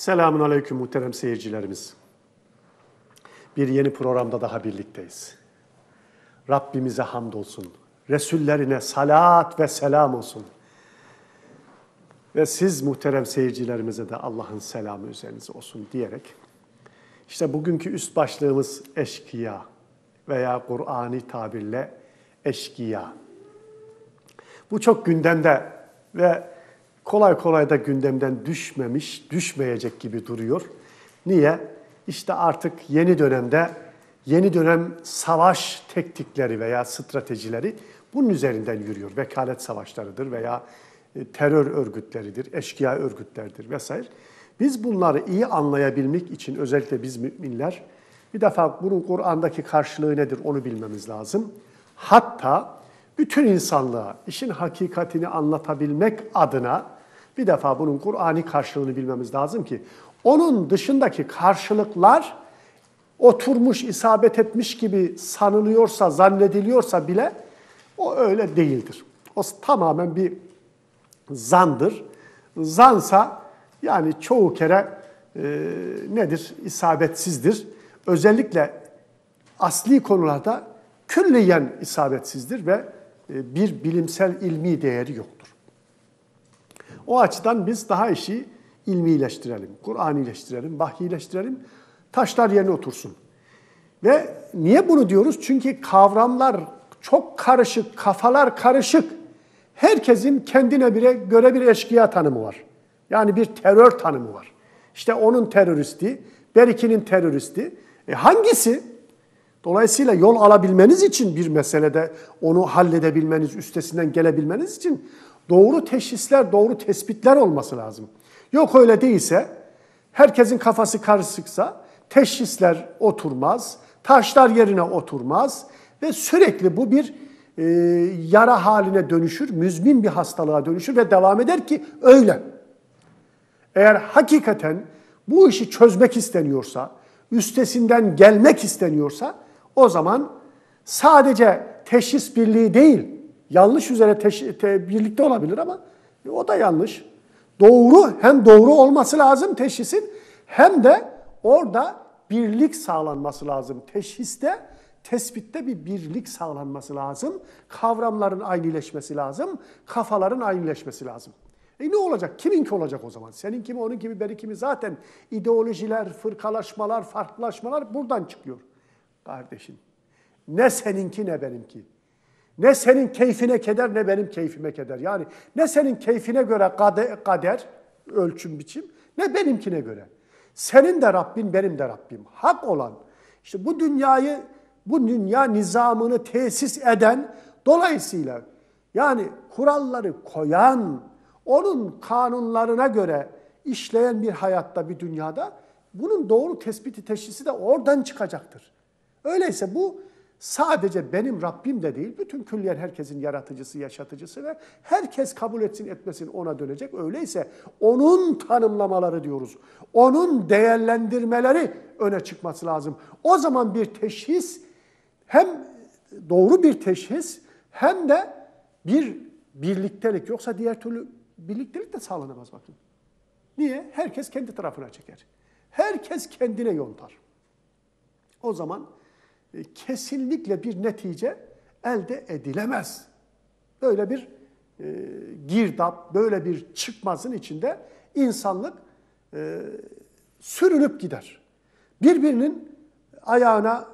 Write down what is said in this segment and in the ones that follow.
Selamun Aleyküm muhterem seyircilerimiz. Bir yeni programda daha birlikteyiz. Rabbimize hamdolsun. Resullerine salat ve selam olsun. Ve siz muhterem seyircilerimize de Allah'ın selamı üzerinize olsun diyerek işte bugünkü üst başlığımız eşkıya veya Kur'ani tabirle eşkıya. Bu çok gündemde ve kolay kolay da gündemden düşmemiş, düşmeyecek gibi duruyor. Niye? İşte artık yeni dönemde yeni dönem savaş teknikleri veya stratejileri bunun üzerinden yürüyor. Vekalet savaşlarıdır veya e, terör örgütleridir, eşkıya örgütlerdir vesaire. Biz bunları iyi anlayabilmek için özellikle biz müminler bir defa bunun Kur'an'daki karşılığı nedir onu bilmemiz lazım. Hatta bütün insanlığa işin hakikatini anlatabilmek adına bir defa bunun Kur'an'i karşılığını bilmemiz lazım ki onun dışındaki karşılıklar oturmuş, isabet etmiş gibi sanılıyorsa, zannediliyorsa bile o öyle değildir. O tamamen bir zandır. Zansa yani çoğu kere e, nedir? İsabetsizdir. Özellikle asli konularda külliyen isabetsizdir ve e, bir bilimsel ilmi değeri yok. O açıdan biz daha işi ilmileştirelim, Kur'anileştirelim, vahyileştirelim. Taşlar yerine otursun. Ve niye bunu diyoruz? Çünkü kavramlar çok karışık, kafalar karışık. Herkesin kendine bire, göre bir eşkıya tanımı var. Yani bir terör tanımı var. İşte onun teröristi, berikinin teröristi. E hangisi? Dolayısıyla yol alabilmeniz için bir meselede onu halledebilmeniz, üstesinden gelebilmeniz için doğru teşhisler, doğru tespitler olması lazım. Yok öyle değilse, herkesin kafası karışıksa teşhisler oturmaz, taşlar yerine oturmaz ve sürekli bu bir e, yara haline dönüşür, müzmin bir hastalığa dönüşür ve devam eder ki öyle. Eğer hakikaten bu işi çözmek isteniyorsa, üstesinden gelmek isteniyorsa o zaman sadece teşhis birliği değil, Yanlış üzere teş- te- birlikte olabilir ama e, o da yanlış. Doğru hem doğru olması lazım teşhisin hem de orada birlik sağlanması lazım. Teşhiste, tespitte bir birlik sağlanması lazım. Kavramların aynileşmesi lazım. Kafaların aynileşmesi lazım. E ne olacak? Kiminki olacak o zaman? Senin kimi, onun kimi, benim kimi zaten ideolojiler, fırkalaşmalar, farklılaşmalar buradan çıkıyor kardeşim. Ne seninki ne benimki. Ne senin keyfine keder ne benim keyfime keder. Yani ne senin keyfine göre kader, kader ölçüm biçim ne benimkine göre. Senin de Rabbin benim de Rabbim. Hak olan işte bu dünyayı bu dünya nizamını tesis eden dolayısıyla yani kuralları koyan onun kanunlarına göre işleyen bir hayatta bir dünyada bunun doğru tespiti teşhisi de oradan çıkacaktır. Öyleyse bu sadece benim Rabbim de değil, bütün külliyen herkesin yaratıcısı, yaşatıcısı ve herkes kabul etsin etmesin ona dönecek. Öyleyse onun tanımlamaları diyoruz. Onun değerlendirmeleri öne çıkması lazım. O zaman bir teşhis hem doğru bir teşhis hem de bir birliktelik. Yoksa diğer türlü birliktelik de sağlanamaz bakın. Niye? Herkes kendi tarafına çeker. Herkes kendine yontar. O zaman e, kesinlikle bir netice elde edilemez. Böyle bir e, girdap, böyle bir çıkmazın içinde insanlık e, sürülüp gider. Birbirinin ayağına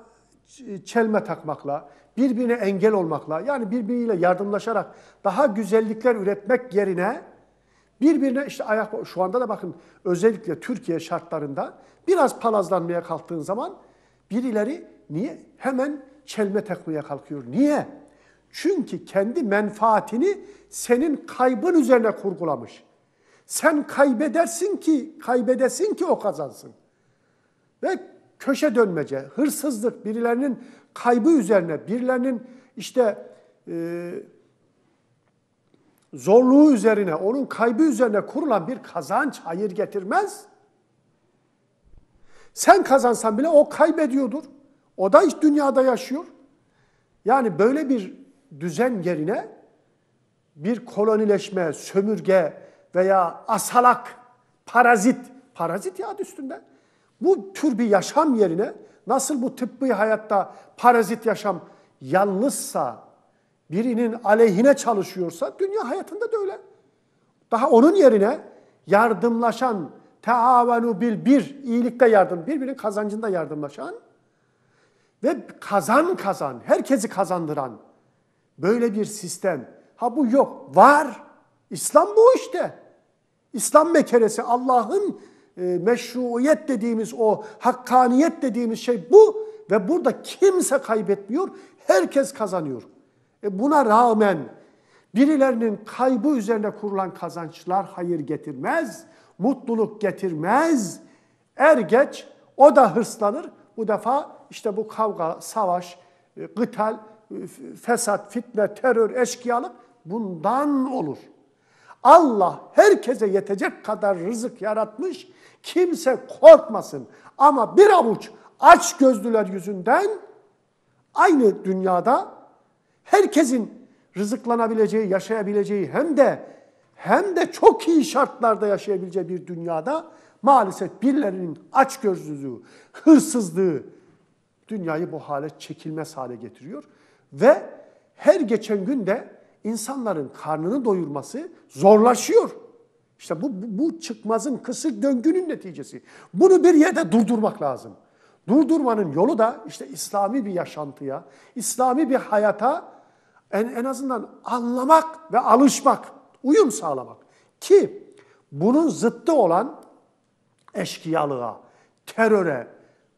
çelme takmakla, birbirine engel olmakla, yani birbiriyle yardımlaşarak daha güzellikler üretmek yerine birbirine işte ayak şu anda da bakın özellikle Türkiye şartlarında biraz palazlanmaya kalktığın zaman birileri Niye? Hemen çelme takmaya kalkıyor. Niye? Çünkü kendi menfaatini senin kaybın üzerine kurgulamış. Sen kaybedersin ki, kaybedesin ki o kazansın. Ve köşe dönmece, hırsızlık, birilerinin kaybı üzerine, birilerinin işte e, zorluğu üzerine, onun kaybı üzerine kurulan bir kazanç hayır getirmez. Sen kazansan bile o kaybediyordur. O da iç dünyada yaşıyor. Yani böyle bir düzen yerine bir kolonileşme, sömürge veya asalak, parazit, parazit ya üstünde. Bu tür bir yaşam yerine nasıl bu tıbbi hayatta parazit yaşam yalnızsa, birinin aleyhine çalışıyorsa dünya hayatında da öyle. Daha onun yerine yardımlaşan, teavenu bil bir, iyilikte yardım, birbirinin kazancında yardımlaşan ve kazan kazan, herkesi kazandıran böyle bir sistem. Ha bu yok, var. İslam bu işte. İslam mekeresi, Allah'ın e, meşruiyet dediğimiz o, hakkaniyet dediğimiz şey bu. Ve burada kimse kaybetmiyor, herkes kazanıyor. E buna rağmen birilerinin kaybı üzerine kurulan kazançlar hayır getirmez, mutluluk getirmez. Er geç o da hırslanır, bu defa işte bu kavga, savaş, gıtal, e, e, fesat, fitne, terör, eşkıyalık bundan olur. Allah herkese yetecek kadar rızık yaratmış. Kimse korkmasın. Ama bir avuç aç gözlüler yüzünden aynı dünyada herkesin rızıklanabileceği, yaşayabileceği hem de hem de çok iyi şartlarda yaşayabileceği bir dünyada maalesef birilerinin açgözlülüğü, hırsızlığı, dünyayı bu hale çekilmez hale getiriyor. Ve her geçen günde insanların karnını doyurması zorlaşıyor. İşte bu, bu çıkmazın kısır döngünün neticesi. Bunu bir yerde durdurmak lazım. Durdurmanın yolu da işte İslami bir yaşantıya, İslami bir hayata en, en azından anlamak ve alışmak, uyum sağlamak. Ki bunun zıttı olan eşkıyalığa, teröre,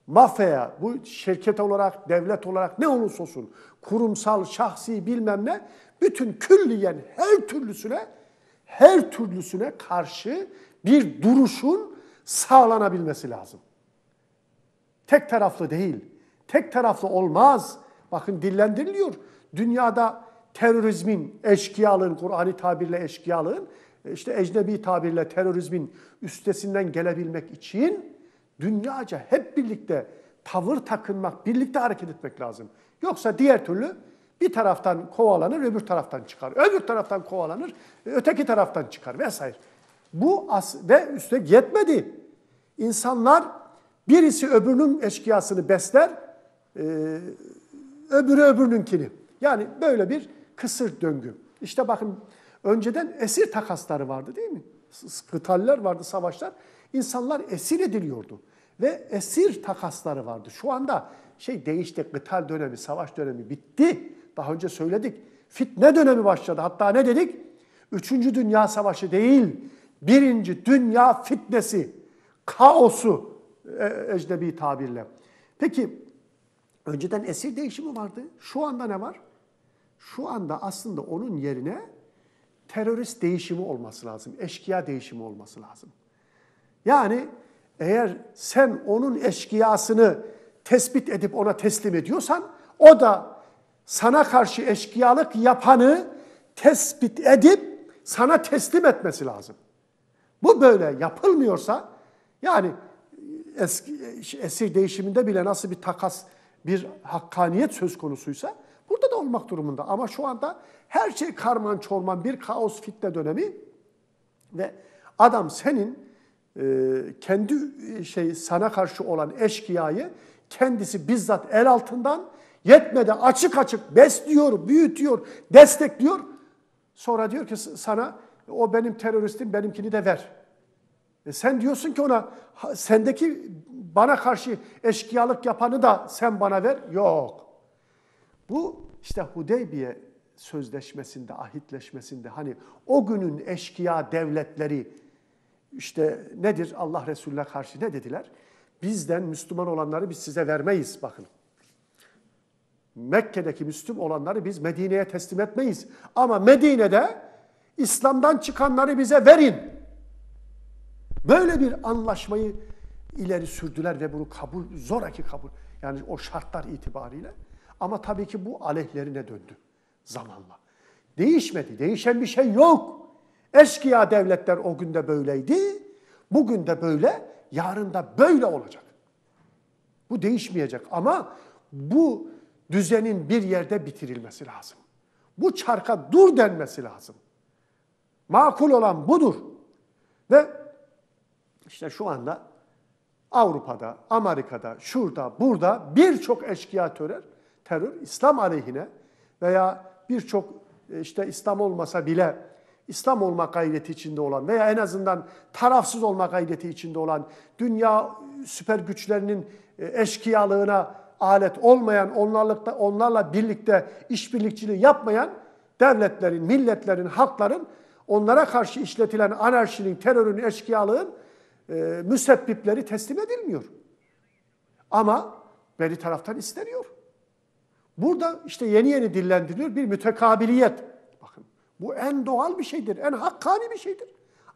mafyaya, bu şirket olarak, devlet olarak ne olursa olsun, kurumsal, şahsi bilmem ne, bütün külliyen her türlüsüne, her türlüsüne karşı bir duruşun sağlanabilmesi lazım. Tek taraflı değil, tek taraflı olmaz. Bakın dillendiriliyor. Dünyada terörizmin, eşkıyalığın, Kur'an'ı tabirle eşkıyalığın, e, işte ecnebi tabirle terörizmin üstesinden gelebilmek için dünyaca hep birlikte tavır takınmak, birlikte hareket etmek lazım. Yoksa diğer türlü bir taraftan kovalanır, öbür taraftan çıkar. Öbür taraftan kovalanır, öteki taraftan çıkar vesaire. Bu as ve üstte yetmedi. İnsanlar birisi öbürünün eşkıyasını besler, e, öbürü öbürününkini. Yani böyle bir kısır döngü. İşte bakın önceden esir takasları vardı değil mi? Kıtaller vardı, savaşlar. İnsanlar esir ediliyordu ve esir takasları vardı. Şu anda şey değişti, gıtal dönemi, savaş dönemi bitti. Daha önce söyledik. Fitne dönemi başladı. Hatta ne dedik? Üçüncü Dünya Savaşı değil, birinci Dünya Fitnesi, kaosu e ecnebi tabirle. Peki önceden esir değişimi vardı. Şu anda ne var? Şu anda aslında onun yerine terörist değişimi olması lazım, eşkıya değişimi olması lazım. Yani eğer sen onun eşkıyasını tespit edip ona teslim ediyorsan o da sana karşı eşkıyalık yapanı tespit edip sana teslim etmesi lazım. Bu böyle yapılmıyorsa yani eski, esir değişiminde bile nasıl bir takas, bir hakkaniyet söz konusuysa burada da olmak durumunda. Ama şu anda her şey karman çorman bir kaos fitne dönemi ve adam senin e, kendi e, şey sana karşı olan eşkıyayı kendisi bizzat el altından yetmedi açık açık besliyor, büyütüyor, destekliyor. Sonra diyor ki sana o benim teröristim benimkini de ver. E sen diyorsun ki ona sendeki bana karşı eşkıyalık yapanı da sen bana ver. Yok. Bu işte Hudeybiye sözleşmesinde, ahitleşmesinde hani o günün eşkıya devletleri işte nedir Allah Resulüne karşı ne dediler? Bizden Müslüman olanları biz size vermeyiz bakın. Mekke'deki Müslüman olanları biz Medine'ye teslim etmeyiz. Ama Medine'de İslam'dan çıkanları bize verin. Böyle bir anlaşmayı ileri sürdüler ve bunu kabul, zoraki kabul. Yani o şartlar itibariyle. Ama tabii ki bu aleyhlerine döndü zamanla. Değişmedi, değişen bir şey yok. Eskiya devletler o günde böyleydi, bugün de böyle, yarın da böyle olacak. Bu değişmeyecek ama bu düzenin bir yerde bitirilmesi lazım. Bu çarka dur denmesi lazım. Makul olan budur. Ve işte şu anda Avrupa'da, Amerika'da, şurada, burada birçok eşkıya terör, terör İslam aleyhine veya birçok e, işte İslam olmasa bile İslam olmak gayreti içinde olan veya en azından tarafsız olmak gayreti içinde olan, dünya süper güçlerinin e, eşkıyalığına alet olmayan, onlarla, onlarla birlikte işbirlikçiliği yapmayan devletlerin, milletlerin, halkların onlara karşı işletilen anarşinin, terörün, eşkıyalığın e, müsebbipleri teslim edilmiyor. Ama beri taraftan isteniyor. Burada işte yeni yeni dillendiriliyor bir mütekabiliyet. Bu en doğal bir şeydir, en hakkani bir şeydir.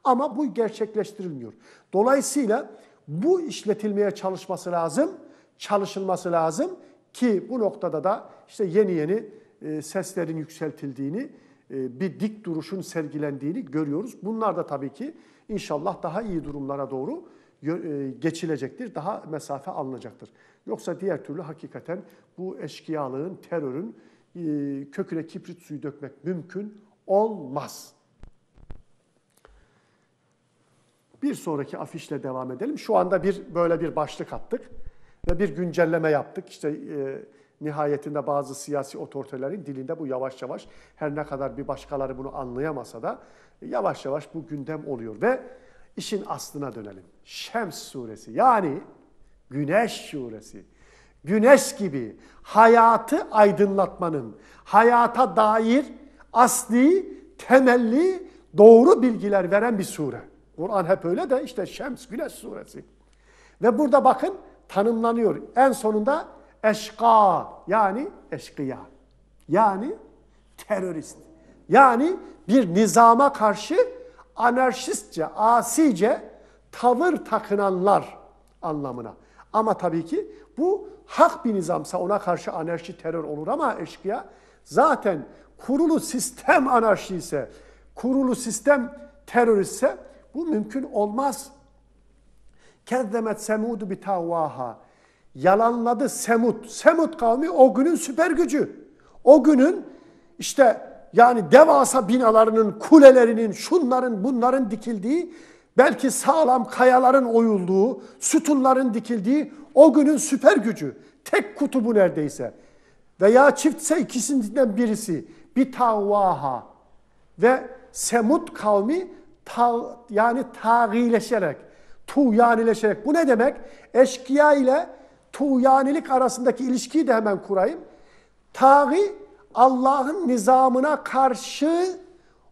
Ama bu gerçekleştirilmiyor. Dolayısıyla bu işletilmeye çalışması lazım, çalışılması lazım ki bu noktada da işte yeni yeni e, seslerin yükseltildiğini, e, bir dik duruşun sergilendiğini görüyoruz. Bunlar da tabii ki inşallah daha iyi durumlara doğru e, geçilecektir, daha mesafe alınacaktır. Yoksa diğer türlü hakikaten bu eşkıyalığın, terörün e, köküne kibrit suyu dökmek mümkün olmaz. Bir sonraki afişle devam edelim. Şu anda bir böyle bir başlık attık ve bir güncelleme yaptık. İşte e, nihayetinde bazı siyasi otoritelerin dilinde bu yavaş yavaş her ne kadar bir başkaları bunu anlayamasa da yavaş yavaş bu gündem oluyor ve işin aslına dönelim. Şems suresi yani Güneş suresi. Güneş gibi hayatı aydınlatmanın, hayata dair asli, temelli, doğru bilgiler veren bir sure. Kur'an hep öyle de işte Şems, Güneş suresi. Ve burada bakın tanımlanıyor. En sonunda eşka yani eşkıya. Yani terörist. Yani bir nizama karşı anarşistçe, asice tavır takınanlar anlamına. Ama tabii ki bu hak bir nizamsa ona karşı anarşi terör olur ama eşkıya zaten kurulu sistem anarşi ise, kurulu sistem teröristse bu mümkün olmaz. olmaz.Kezzemet Semud'u bitavvaha. Yalanladı Semud. Semud kavmi o günün süper gücü. O günün işte yani devasa binalarının, kulelerinin, şunların, bunların dikildiği, belki sağlam kayaların oyulduğu, sütunların dikildiği o günün süper gücü. Tek kutubu neredeyse. Veya çiftse ikisinden birisi bitavvaha ve semut kavmi ta, yani tağileşerek, tuğyanileşerek. Bu ne demek? Eşkıya ile tuğyanilik arasındaki ilişkiyi de hemen kurayım. Taği Allah'ın nizamına karşı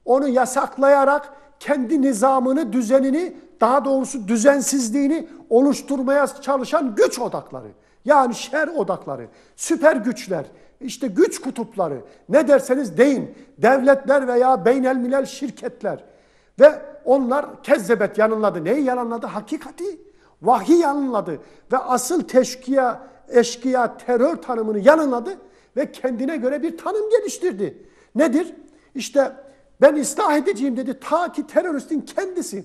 onu yasaklayarak kendi nizamını, düzenini, daha doğrusu düzensizliğini oluşturmaya çalışan güç odakları. Yani şer odakları, süper güçler, işte güç kutupları, ne derseniz deyin, devletler veya beynel milel şirketler ve onlar kezzebet yanınladı. Neyi yanınladı? Hakikati. Vahiy yanınladı ve asıl teşkiya, eşkıya, terör tanımını yanınladı ve kendine göre bir tanım geliştirdi. Nedir? İşte ben ıslah edeceğim dedi ta ki teröristin kendisi.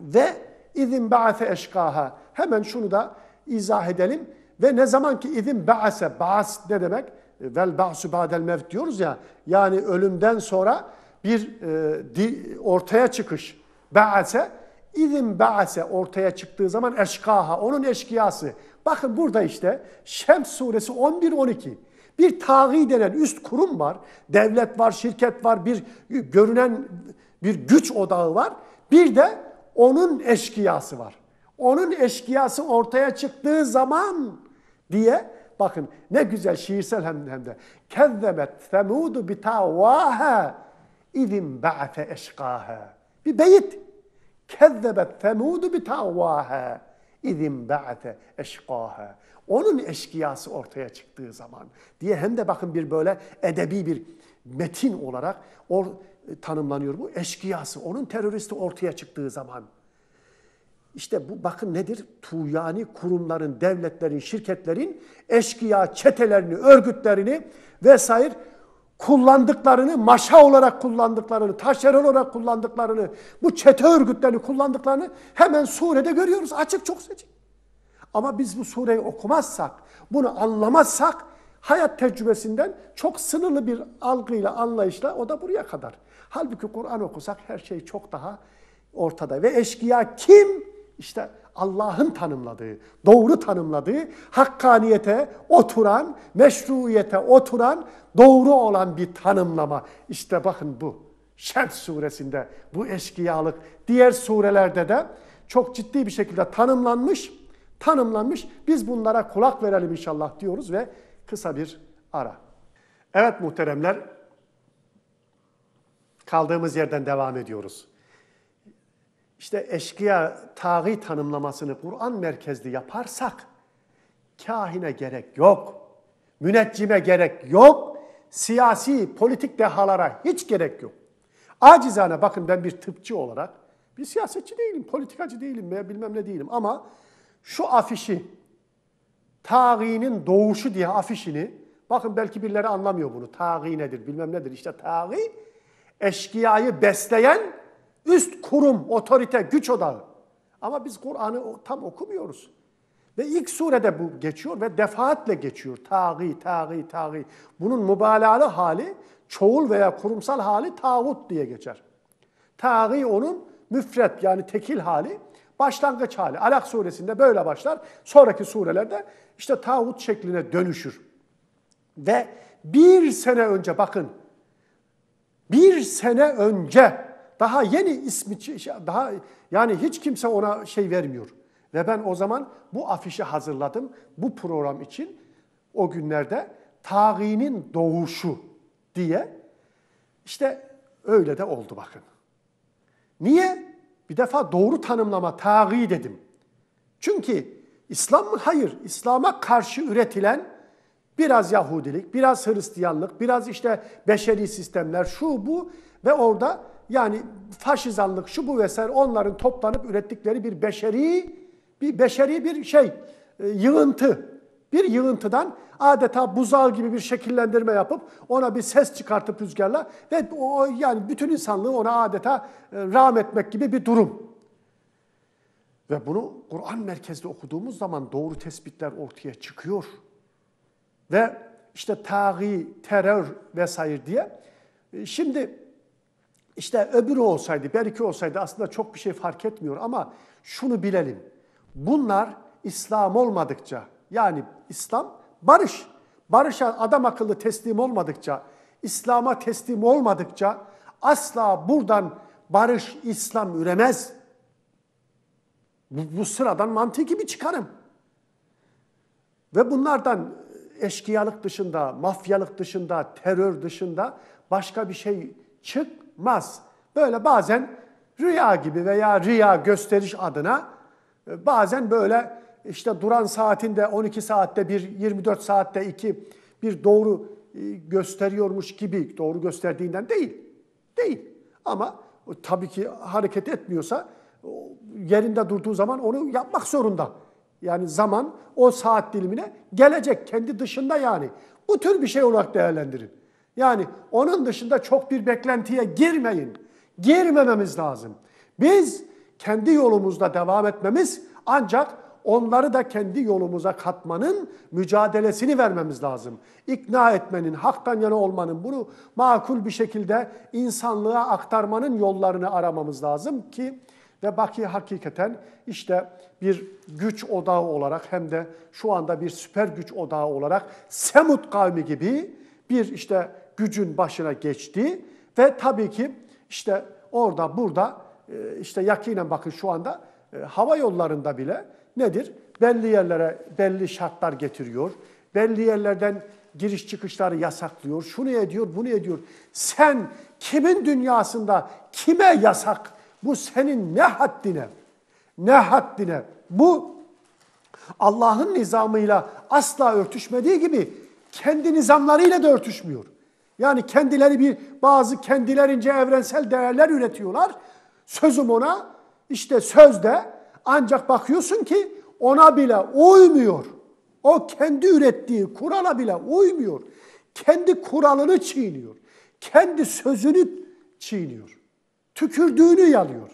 Ve izin ba'ate eşkaha. Hemen şunu da izah edelim. Ve ne zaman ki idin ba'ase, ba'as ne demek? Vel ba'su ba'del mevt diyoruz ya. Yani ölümden sonra bir e, di, ortaya çıkış. Ba'ase, idin ba'ase ortaya çıktığı zaman eşkaha, onun eşkıyası. Bakın burada işte Şems suresi 11-12. Bir tağî denen üst kurum var. Devlet var, şirket var, bir görünen bir güç odağı var. Bir de onun eşkıyası var. Onun eşkıyası ortaya çıktığı zaman diye bakın ne güzel şiirsel hem, hem de. Kezzebet semudu bitavâhe izin ba'fe eşkâhe. Bir beyit. Kezzebet semudu bitavâhe izin ba'fe eşkâhe. Onun eşkıyası ortaya çıktığı zaman diye hem de bakın bir böyle edebi bir metin olarak or, e, tanımlanıyor bu. Eşkıyası, onun teröristi ortaya çıktığı zaman. İşte bu bakın nedir? Tuyani kurumların, devletlerin, şirketlerin eşkıya çetelerini, örgütlerini vesaire kullandıklarını, maşa olarak kullandıklarını, taşeron olarak kullandıklarını, bu çete örgütlerini kullandıklarını hemen surede görüyoruz. Açık çok seçik. Ama biz bu sureyi okumazsak, bunu anlamazsak hayat tecrübesinden çok sınırlı bir algıyla, anlayışla o da buraya kadar. Halbuki Kur'an okusak her şey çok daha ortada. Ve eşkıya kim? İşte Allah'ın tanımladığı, doğru tanımladığı, hakkaniyete oturan, meşruiyete oturan, doğru olan bir tanımlama. İşte bakın bu. Şems suresinde bu eşkıyalık diğer surelerde de çok ciddi bir şekilde tanımlanmış. Tanımlanmış. Biz bunlara kulak verelim inşallah diyoruz ve kısa bir ara. Evet muhteremler. Kaldığımız yerden devam ediyoruz işte eşkıya tağî tanımlamasını Kur'an merkezli yaparsak kahine gerek yok. Müneccime gerek yok. Siyasi, politik dehalara hiç gerek yok. Acizane bakın ben bir tıpçı olarak bir siyasetçi değilim, politikacı değilim veya bilmem ne değilim ama şu afişi tağinin doğuşu diye afişini bakın belki birileri anlamıyor bunu. Taği nedir, bilmem nedir. İşte taği eşkıyayı besleyen Üst kurum, otorite, güç odağı. Ama biz Kur'an'ı tam okumuyoruz. Ve ilk surede bu geçiyor ve defaatle geçiyor. Tağî, tağî, tağî. Bunun mübalağalı hali, çoğul veya kurumsal hali tağut diye geçer. Tağî onun müfret yani tekil hali, başlangıç hali. Alak suresinde böyle başlar. Sonraki surelerde işte tağut şekline dönüşür. Ve bir sene önce bakın, bir sene önce daha yeni ismi şey, daha yani hiç kimse ona şey vermiyor. Ve ben o zaman bu afişi hazırladım. Bu program için o günlerde Taği'nin doğuşu diye işte öyle de oldu bakın. Niye? Bir defa doğru tanımlama Taği dedim. Çünkü İslam mı? Hayır. İslam'a karşı üretilen biraz Yahudilik, biraz Hristiyanlık, biraz işte beşeri sistemler, şu bu ve orada yani faşizanlık şu bu vesaire onların toplanıp ürettikleri bir beşeri bir beşeri bir şey e, yığıntı. Bir yığıntıdan adeta buzal gibi bir şekillendirme yapıp ona bir ses çıkartıp rüzgarla ve o, yani bütün insanlığı ona adeta e, etmek gibi bir durum. Ve bunu Kur'an merkezli okuduğumuz zaman doğru tespitler ortaya çıkıyor. Ve işte tagi, terör vesaire diye. E, şimdi işte öbürü olsaydı, belki olsaydı aslında çok bir şey fark etmiyor ama şunu bilelim. Bunlar İslam olmadıkça, yani İslam barış. Barışa adam akıllı teslim olmadıkça, İslam'a teslim olmadıkça asla buradan barış, İslam üremez. Bu, bu sıradan mantıki bir çıkarım. Ve bunlardan eşkıyalık dışında, mafyalık dışında, terör dışında başka bir şey çıkmaz. Böyle bazen rüya gibi veya rüya gösteriş adına e, bazen böyle işte duran saatinde 12 saatte bir, 24 saatte iki bir doğru e, gösteriyormuş gibi doğru gösterdiğinden değil. Değil. Ama tabii ki hareket etmiyorsa yerinde durduğu zaman onu yapmak zorunda. Yani zaman o saat dilimine gelecek kendi dışında yani. Bu tür bir şey olarak değerlendirin. Yani onun dışında çok bir beklentiye girmeyin. Girmememiz lazım. Biz kendi yolumuzda devam etmemiz ancak onları da kendi yolumuza katmanın mücadelesini vermemiz lazım. İkna etmenin, haktan yana olmanın, bunu makul bir şekilde insanlığa aktarmanın yollarını aramamız lazım ki ve Baki hakikaten işte bir güç odağı olarak hem de şu anda bir süper güç odağı olarak Semut kavmi gibi bir işte gücün başına geçtiği ve tabii ki işte orada burada e, işte yakinen bakın şu anda e, hava yollarında bile nedir? Belli yerlere belli şartlar getiriyor. Belli yerlerden giriş çıkışları yasaklıyor. Şunu ediyor, bunu ediyor. Sen kimin dünyasında kime yasak? Bu senin ne haddine? Ne haddine? Bu Allah'ın nizamıyla asla örtüşmediği gibi kendi nizamlarıyla da örtüşmüyor. Yani kendileri bir bazı kendilerince evrensel değerler üretiyorlar. Sözüm ona işte sözde ancak bakıyorsun ki ona bile uymuyor. O kendi ürettiği kurala bile uymuyor. Kendi kuralını çiğniyor. Kendi sözünü çiğniyor. Tükürdüğünü yalıyor.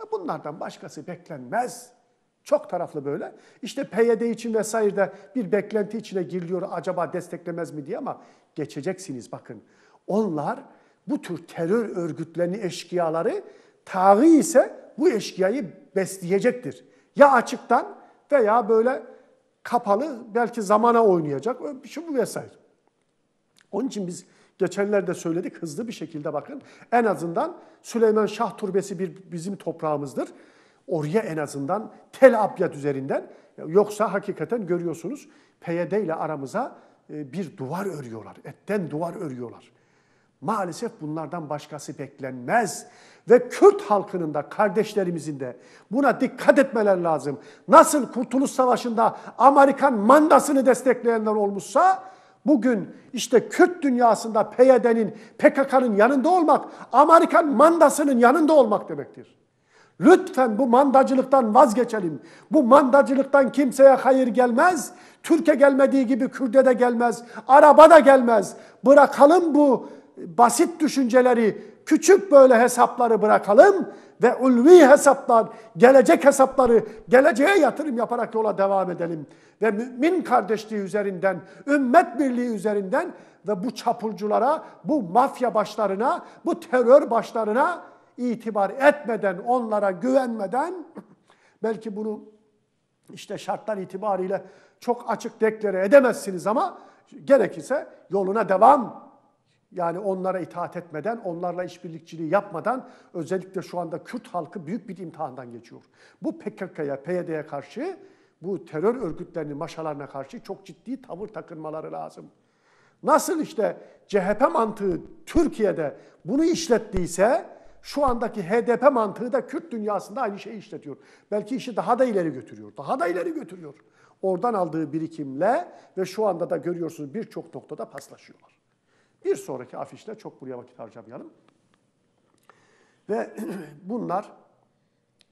E bunlardan başkası beklenmez. Çok taraflı böyle. İşte PYD için vesairede bir beklenti içine giriliyor acaba desteklemez mi diye ama geçeceksiniz bakın. Onlar bu tür terör örgütlerini, eşkıyaları, tağı ise bu eşkıyayı besleyecektir. Ya açıktan veya böyle kapalı belki zamana oynayacak şu şey bu vesaire. Onun için biz geçenlerde söyledik hızlı bir şekilde bakın. En azından Süleyman Şah Türbesi bir bizim toprağımızdır. Oraya en azından Tel Abyad üzerinden yoksa hakikaten görüyorsunuz PYD ile aramıza e, bir duvar örüyorlar. Etten duvar örüyorlar. Maalesef bunlardan başkası beklenmez. Ve Kürt halkının da kardeşlerimizin de buna dikkat etmeler lazım. Nasıl Kurtuluş Savaşı'nda Amerikan mandasını destekleyenler olmuşsa bugün işte Kürt dünyasında PYD'nin, PKK'nın yanında olmak Amerikan mandasının yanında olmak demektir. Lütfen bu mandacılıktan vazgeçelim. Bu mandacılıktan kimseye hayır gelmez. Türkiye gelmediği gibi Kürt'e de gelmez, Araba da gelmez. Bırakalım bu basit düşünceleri, küçük böyle hesapları bırakalım ve ulvi hesaplar, gelecek hesapları, geleceğe yatırım yaparak yola devam edelim. Ve mümin kardeşliği üzerinden, ümmet birliği üzerinden ve bu çapulculara, bu mafya başlarına, bu terör başlarına itibar etmeden, onlara güvenmeden belki bunu işte şartlar itibariyle çok açık deklere edemezsiniz ama gerekirse yoluna devam. Yani onlara itaat etmeden, onlarla işbirlikçiliği yapmadan özellikle şu anda Kürt halkı büyük bir imtihandan geçiyor. Bu PKK'ya, PYD'ye karşı, bu terör örgütlerinin maşalarına karşı çok ciddi tavır takınmaları lazım. Nasıl işte CHP mantığı Türkiye'de bunu işlettiyse şu andaki HDP mantığı da Kürt dünyasında aynı şeyi işletiyor. Belki işi daha da ileri götürüyor. Daha da ileri götürüyor. Oradan aldığı birikimle ve şu anda da görüyorsunuz birçok noktada paslaşıyorlar. Bir sonraki afişle çok buraya vakit harcamayalım. Ve bunlar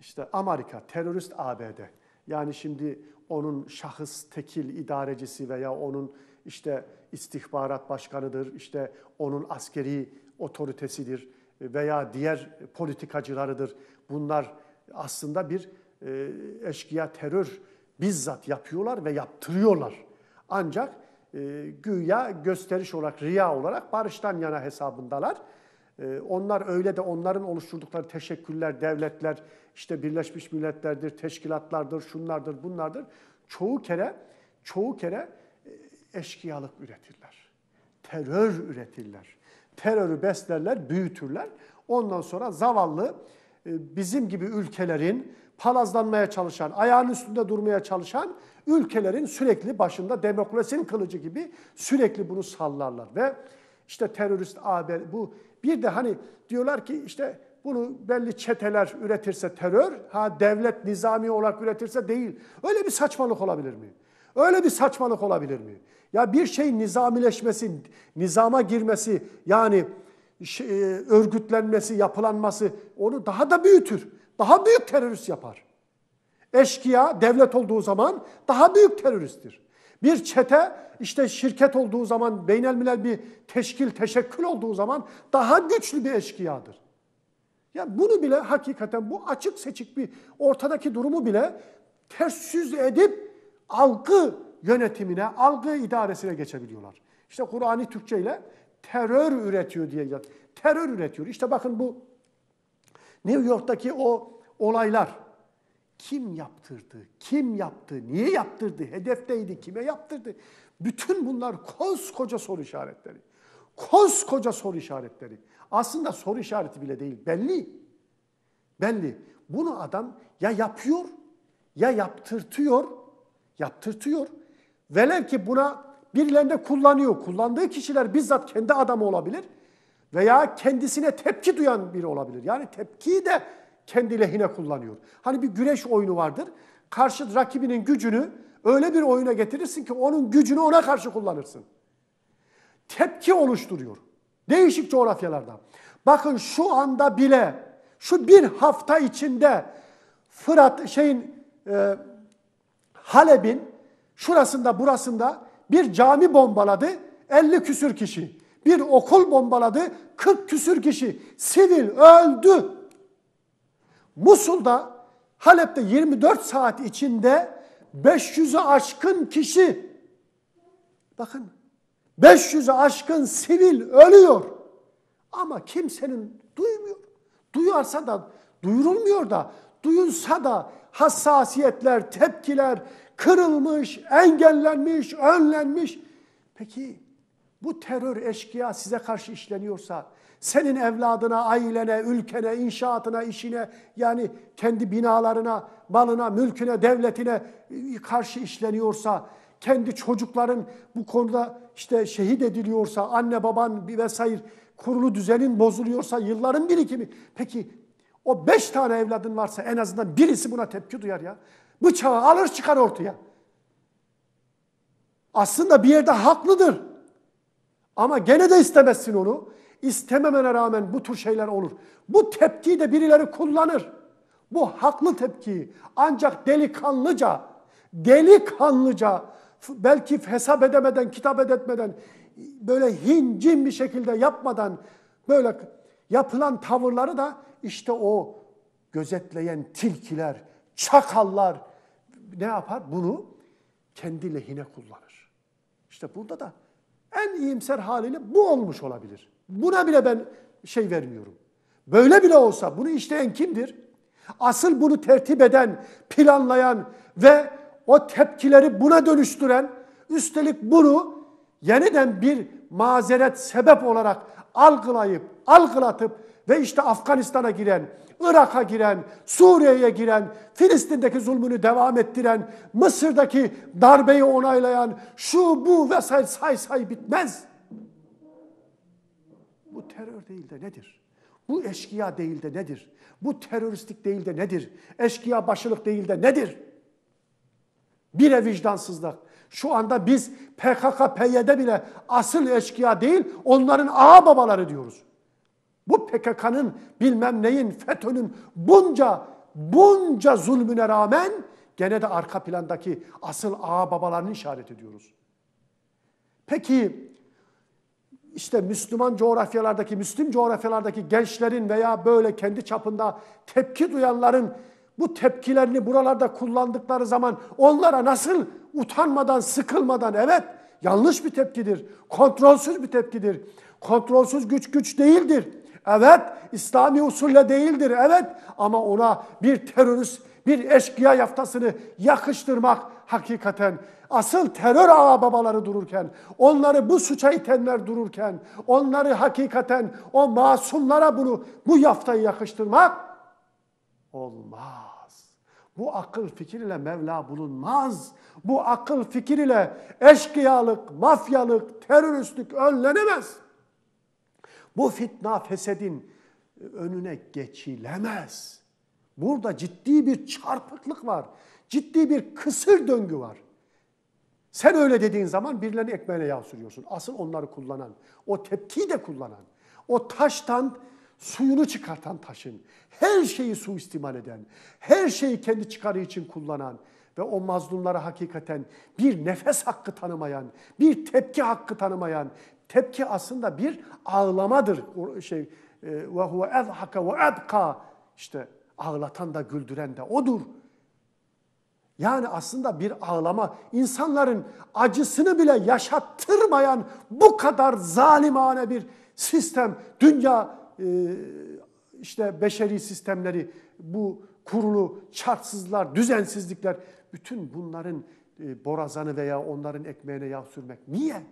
işte Amerika, terörist ABD. Yani şimdi onun şahıs tekil idarecisi veya onun işte istihbarat başkanıdır, işte onun askeri otoritesidir veya diğer politikacılarıdır. Bunlar aslında bir e, eşkıya terör bizzat yapıyorlar ve yaptırıyorlar. Ancak e, güya gösteriş olarak, riya olarak barıştan yana hesabındalar. E, onlar öyle de onların oluşturdukları teşekküller, devletler, işte Birleşmiş Milletler'dir, teşkilatlardır, şunlardır, bunlardır. Çoğu kere, çoğu kere e, eşkıyalık üretirler. Terör üretirler. Terörü beslerler, büyütürler. Ondan sonra zavallı e, bizim gibi ülkelerin palazlanmaya çalışan, ayağın üstünde durmaya çalışan ülkelerin sürekli başında demokrasinin kılıcı gibi sürekli bunu sallarlar. Ve işte terörist AB bu bir de hani diyorlar ki işte bunu belli çeteler üretirse terör, ha devlet nizami olarak üretirse değil. Öyle bir saçmalık olabilir mi? Öyle bir saçmalık olabilir mi? Ya bir şey nizamileşmesi, nizama girmesi yani şey, e, örgütlenmesi, yapılanması onu daha da büyütür daha büyük terörist yapar. Eşkıya devlet olduğu zaman daha büyük teröristtir. Bir çete işte şirket olduğu zaman, beynelmilel bir teşkil, teşekkül olduğu zaman daha güçlü bir eşkıyadır. Ya bunu bile hakikaten bu açık seçik bir ortadaki durumu bile ters yüz edip algı yönetimine, algı idaresine geçebiliyorlar. İşte Kur'an'ı Türkçe ile terör üretiyor diye terör üretiyor. İşte bakın bu New York'taki o olaylar kim yaptırdı, kim yaptı, niye yaptırdı, hedefteydi, kime yaptırdı? Bütün bunlar koskoca soru işaretleri. Koskoca soru işaretleri. Aslında soru işareti bile değil, belli. Belli. Bunu adam ya yapıyor ya yaptırtıyor, yaptırtıyor. Velev ki buna birilerinde kullanıyor. Kullandığı kişiler bizzat kendi adamı olabilir veya kendisine tepki duyan biri olabilir. Yani tepkiyi de kendi lehine kullanıyor. Hani bir güreş oyunu vardır. Karşı rakibinin gücünü öyle bir oyuna getirirsin ki onun gücünü ona karşı kullanırsın. Tepki oluşturuyor. Değişik coğrafyalarda. Bakın şu anda bile, şu bir hafta içinde Fırat şeyin e, Halep'in şurasında burasında bir cami bombaladı. 50 küsür kişi. Bir okul bombaladı. 40 küsür kişi sivil öldü. Musul'da Halep'te 24 saat içinde 500'ü aşkın kişi bakın 500'ü aşkın sivil ölüyor. Ama kimsenin duymuyor. Duyarsa da duyurulmuyor da duyulsa da hassasiyetler, tepkiler kırılmış, engellenmiş, önlenmiş. Peki bu terör eşkıya size karşı işleniyorsa, senin evladına, ailene, ülkene, inşaatına, işine, yani kendi binalarına, malına, mülküne, devletine e, karşı işleniyorsa, kendi çocukların bu konuda işte şehit ediliyorsa, anne baban bir vesaire kurulu düzenin bozuluyorsa, yılların birikimi. Peki o beş tane evladın varsa en azından birisi buna tepki duyar ya. Bıçağı alır çıkar ortaya. Aslında bir yerde haklıdır. Ama gene de istemezsin onu. İstememene rağmen bu tür şeyler olur. Bu tepkiyi de birileri kullanır. Bu haklı tepkiyi ancak delikanlıca, delikanlıca belki hesap edemeden, kitap edetmeden, böyle hincin bir şekilde yapmadan böyle yapılan tavırları da işte o gözetleyen tilkiler, çakallar ne yapar? Bunu kendi lehine kullanır. İşte burada da en iyimser haliyle bu olmuş olabilir. Buna bile ben şey vermiyorum. Böyle bile olsa bunu işleyen kimdir? Asıl bunu tertip eden, planlayan ve o tepkileri buna dönüştüren, üstelik bunu yeniden bir mazeret sebep olarak algılayıp, algılatıp ve işte Afganistan'a giren, Irak'a giren, Suriye'ye giren, Filistin'deki zulmünü devam ettiren, Mısır'daki darbeyi onaylayan, şu bu vesaire say say bitmez. Bu terör değil de nedir? Bu eşkıya değil de nedir? Bu teröristlik değil de nedir? Eşkıya başılık değil de nedir? Bire vicdansızlık. Şu anda biz PKK, PYD bile asıl eşkıya değil, onların ağa babaları diyoruz. Bu PKK'nın bilmem neyin, FETÖ'nün bunca bunca zulmüne rağmen gene de arka plandaki asıl ağa babalarını işaret ediyoruz. Peki işte Müslüman coğrafyalardaki, Müslüm coğrafyalardaki gençlerin veya böyle kendi çapında tepki duyanların bu tepkilerini buralarda kullandıkları zaman onlara nasıl utanmadan, sıkılmadan evet yanlış bir tepkidir, kontrolsüz bir tepkidir. Kontrolsüz güç güç değildir. Evet, İslami usulle değildir. Evet ama ona bir terörist, bir eşkıya yaftasını yakıştırmak hakikaten asıl terör ağababaları dururken, onları bu suça itenler dururken, onları hakikaten o masumlara bunu, bu yaftayı yakıştırmak olmaz. Bu akıl fikir ile Mevla bulunmaz. Bu akıl fikir ile eşkıyalık, mafyalık, teröristlik önlenemez. Bu fitna fesedin e, önüne geçilemez. Burada ciddi bir çarpıklık var. Ciddi bir kısır döngü var. Sen öyle dediğin zaman birilerini ekmeğine yağ sürüyorsun. Asıl onları kullanan, o tepkiyi de kullanan, o taştan suyunu çıkartan taşın, her şeyi suistimal eden, her şeyi kendi çıkarı için kullanan ve o mazlumlara hakikaten bir nefes hakkı tanımayan, bir tepki hakkı tanımayan, Tepki aslında bir ağlamadır. Şey e, ve huve ezhaka ve ebka işte ağlatan da güldüren de odur. Yani aslında bir ağlama insanların acısını bile yaşattırmayan bu kadar zalimane bir sistem dünya e, işte beşeri sistemleri bu kurulu çarpsızlar, düzensizlikler bütün bunların e, borazanı veya onların ekmeğine yağ sürmek niye?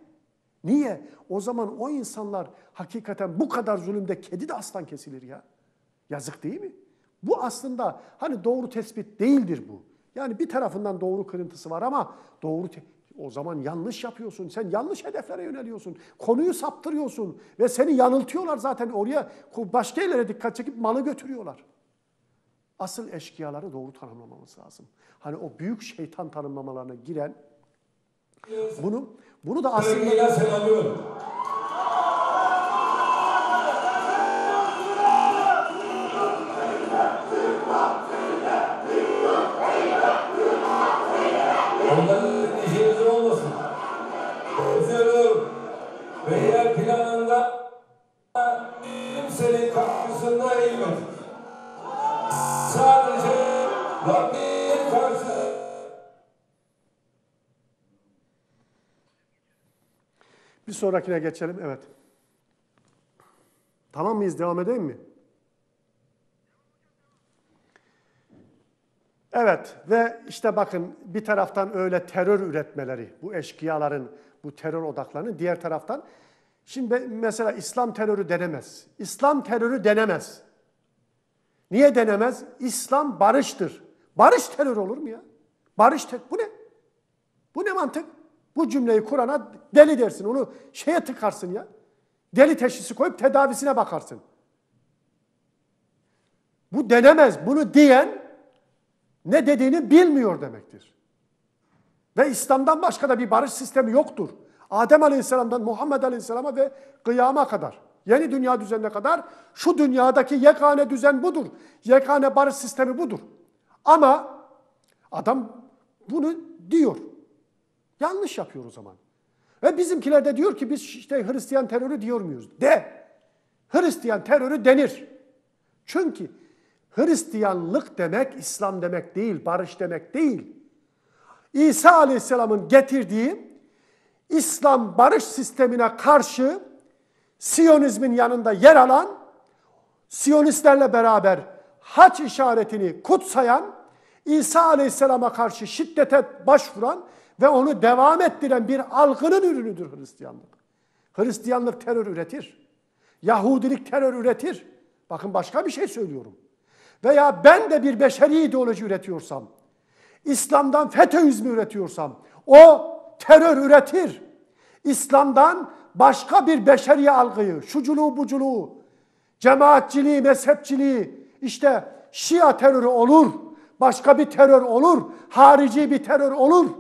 Niye? O zaman o insanlar hakikaten bu kadar zulümde kedi de aslan kesilir ya. Yazık değil mi? Bu aslında hani doğru tespit değildir bu. Yani bir tarafından doğru kırıntısı var ama doğru o zaman yanlış yapıyorsun. Sen yanlış hedeflere yöneliyorsun. Konuyu saptırıyorsun ve seni yanıltıyorlar zaten oraya başka yerlere dikkat çekip malı götürüyorlar. Asıl eşkıyaları doğru tanımlamamız lazım. Hani o büyük şeytan tanımlamalarına giren bunu, bunu da aslında... Bir sonrakine geçelim. Evet. Tamam mıyız? Devam edeyim mi? Evet ve işte bakın bir taraftan öyle terör üretmeleri, bu eşkıyaların, bu terör odaklarının diğer taraftan. Şimdi mesela İslam terörü denemez. İslam terörü denemez. Niye denemez? İslam barıştır. Barış terör olur mu ya? Barış terör. Bu ne? Bu ne mantık? Bu cümleyi Kur'an'a deli dersin. Onu şeye tıkarsın ya. Deli teşhisi koyup tedavisine bakarsın. Bu denemez. Bunu diyen ne dediğini bilmiyor demektir. Ve İslam'dan başka da bir barış sistemi yoktur. Adem Aleyhisselam'dan Muhammed Aleyhisselam'a ve kıyama kadar, yeni dünya düzenine kadar şu dünyadaki yekane düzen budur. Yekane barış sistemi budur. Ama adam bunu diyor. Yanlış yapıyor o zaman. Ve bizimkiler de diyor ki biz işte Hristiyan terörü diyor muyuz? De! Hristiyan terörü denir. Çünkü Hristiyanlık demek İslam demek değil, barış demek değil. İsa Aleyhisselam'ın getirdiği İslam barış sistemine karşı Siyonizmin yanında yer alan, Siyonistlerle beraber haç işaretini kutsayan İsa Aleyhisselam'a karşı şiddete başvuran ve onu devam ettiren bir algının ürünüdür Hristiyanlık. Hristiyanlık terör üretir. Yahudilik terör üretir. Bakın başka bir şey söylüyorum. Veya ben de bir beşeri ideoloji üretiyorsam, İslam'dan FETÖ'izmi üretiyorsam, o terör üretir. İslam'dan başka bir beşeri algıyı, şuculuğu buculuğu, cemaatçiliği, mezhepçiliği, işte Şia terörü olur. Başka bir terör olur, harici bir terör olur,